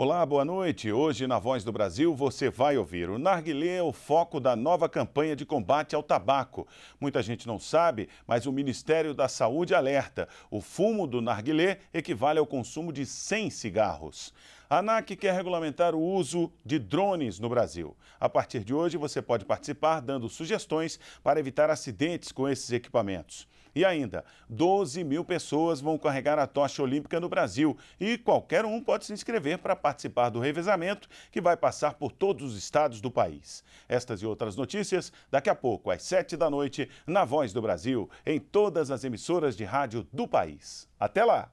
Olá, boa noite. Hoje na Voz do Brasil você vai ouvir o narguilé é o foco da nova campanha de combate ao tabaco. Muita gente não sabe, mas o Ministério da Saúde alerta: o fumo do narguilé equivale ao consumo de 100 cigarros. A ANAC quer regulamentar o uso de drones no Brasil. A partir de hoje, você pode participar dando sugestões para evitar acidentes com esses equipamentos. E ainda, 12 mil pessoas vão carregar a tocha olímpica no Brasil e qualquer um pode se inscrever para participar do revezamento que vai passar por todos os estados do país. Estas e outras notícias daqui a pouco, às 7 da noite, na Voz do Brasil, em todas as emissoras de rádio do país. Até lá!